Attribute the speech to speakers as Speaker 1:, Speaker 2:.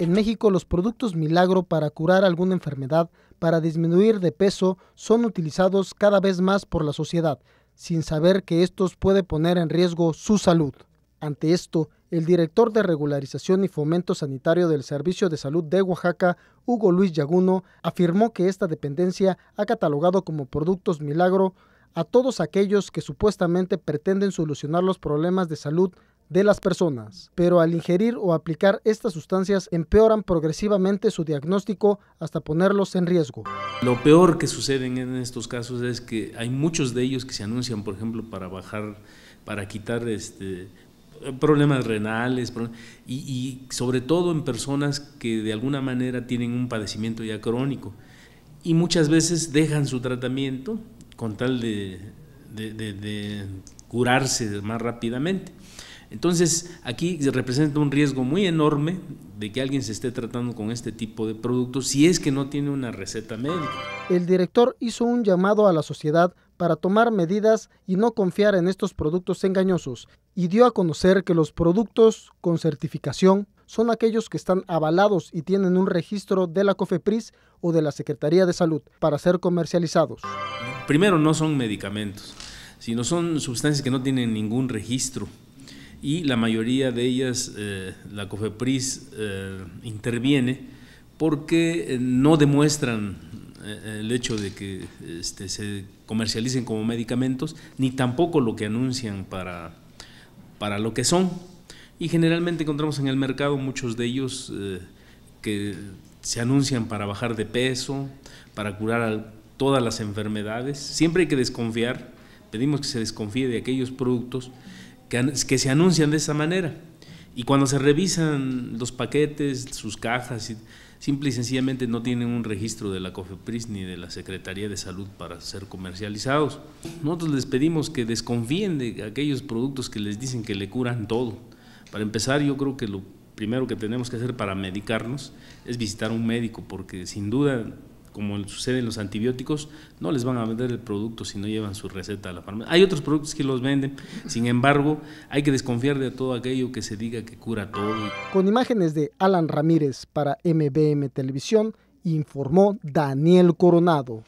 Speaker 1: En México los productos milagro para curar alguna enfermedad, para disminuir de peso, son utilizados cada vez más por la sociedad, sin saber que estos puede poner en riesgo su salud. Ante esto, el director de Regularización y Fomento Sanitario del Servicio de Salud de Oaxaca, Hugo Luis Yaguno, afirmó que esta dependencia ha catalogado como productos milagro a todos aquellos que supuestamente pretenden solucionar los problemas de salud de las personas, pero al ingerir o aplicar estas sustancias empeoran progresivamente su diagnóstico hasta ponerlos en riesgo.
Speaker 2: Lo peor que sucede en estos casos es que hay muchos de ellos que se anuncian, por ejemplo, para bajar, para quitar este, problemas renales y, sobre todo en personas que de alguna manera tienen un padecimiento ya crónico y muchas veces dejan su tratamiento con tal de curarse más rápidamente. Entonces, aquí se representa un riesgo muy enorme de que alguien se esté tratando con este tipo de productos si es que no tiene una receta médica.
Speaker 1: El director hizo un llamado a la sociedad para tomar medidas y no confiar en estos productos engañosos y dio a conocer que los productos con certificación son aquellos que están avalados y tienen un registro de la COFEPRIS o de la Secretaría de Salud para ser comercializados.
Speaker 2: Primero, no son medicamentos, sino son sustancias que no tienen ningún registro y la mayoría de ellas eh, la COFEPRIS eh, interviene porque eh, no demuestran el hecho de que este, se comercialicen como medicamentos, ni tampoco lo que anuncian para, para lo que son. Y generalmente encontramos en el mercado muchos de ellos que se anuncian para bajar de peso, para curar todas las enfermedades. Siempre hay que desconfiar, pedimos que se desconfíe de aquellos productos que, se anuncian de esa manera. Y cuando se revisan los paquetes, sus cajas, simple y sencillamente no tienen un registro de la COFEPRIS ni de la Secretaría de Salud para ser comercializados. Nosotros les pedimos que desconfíen de aquellos productos que les dicen que le curan todo. Para empezar, yo creo que lo primero que tenemos que hacer para medicarnos es visitar un médico, porque sin duda como sucede en los antibióticos, no les van a vender el producto si no llevan su receta a la farmacia. Hay otros productos que los venden, sin embargo, hay que desconfiar de todo aquello que se diga que cura todo.
Speaker 1: Con imágenes de Alan Ramírez para MBM Televisión, informó Daniel Coronado.